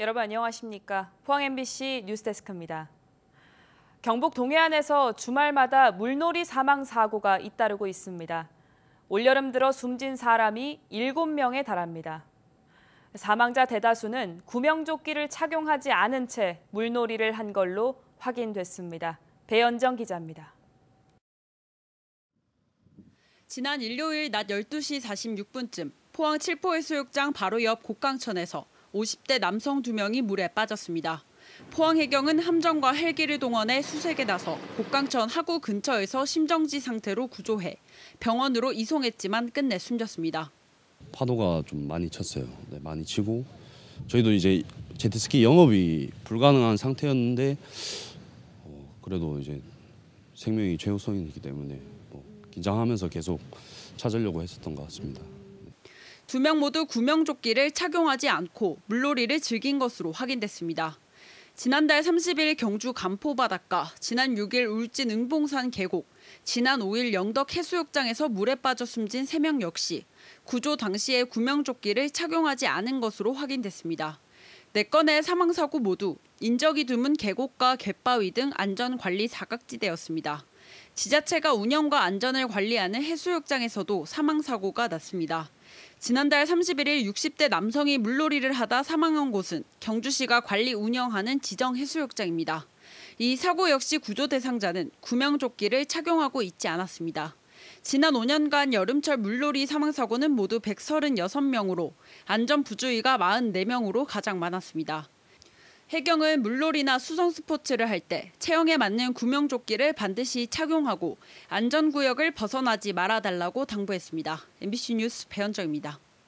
여러분 안녕하십니까. 포항 MBC 뉴스데스크입니다. 경북 동해안에서 주말마다 물놀이 사망 사고가 잇따르고 있습니다. 올여름 들어 숨진 사람이 7명에 달합니다. 사망자 대다수는 구명조끼를 착용하지 않은 채 물놀이를 한 걸로 확인됐습니다. 배연정 기자입니다. 지난 일요일 낮 12시 46분쯤 포항 칠포해수욕장 바로 옆 곡강천에서 50대 남성 두명이 물에 빠졌습니다. 포항해경은 함정과 헬기를 동원해 수색에 나서 곡강천 하구 근처에서 심정지 상태로 구조해 병원으로 이송했지만 끝내 숨졌습니다. 파도가 좀 많이 쳤어요. 네, 많이 치고 저희도 이제 제트스키 영업이 불가능한 상태였는데 어, 그래도 이제 생명이 최우선이기 때문에 뭐 긴장하면서 계속 찾으려고 했었던 것 같습니다. 두명 모두 구명조끼를 착용하지 않고 물놀이를 즐긴 것으로 확인됐습니다. 지난달 30일 경주 간포 바닷가, 지난 6일 울진 응봉산 계곡, 지난 5일 영덕 해수욕장에서 물에 빠져 숨진 3명 역시 구조 당시에 구명조끼를 착용하지 않은 것으로 확인됐습니다. 4건의 사망사고 모두 인적이 드문 계곡과 갯바위 등 안전관리 사각지대였습니다. 지자체가 운영과 안전을 관리하는 해수욕장에서도 사망사고가 났습니다. 지난달 31일 60대 남성이 물놀이를 하다 사망한 곳은 경주시가 관리 운영하는 지정 해수욕장입니다. 이 사고 역시 구조 대상자는 구명조끼를 착용하고 있지 않았습니다. 지난 5년간 여름철 물놀이 사망 사고는 모두 136명으로 안전 부주의가 44명으로 가장 많았습니다. 해경은 물놀이나 수성 스포츠를 할 때 체형에 맞는 구명조끼를 반드시 착용하고 안전구역을 벗어나지 말아달라고 당부했습니다. MBC 뉴스 배현정입니다.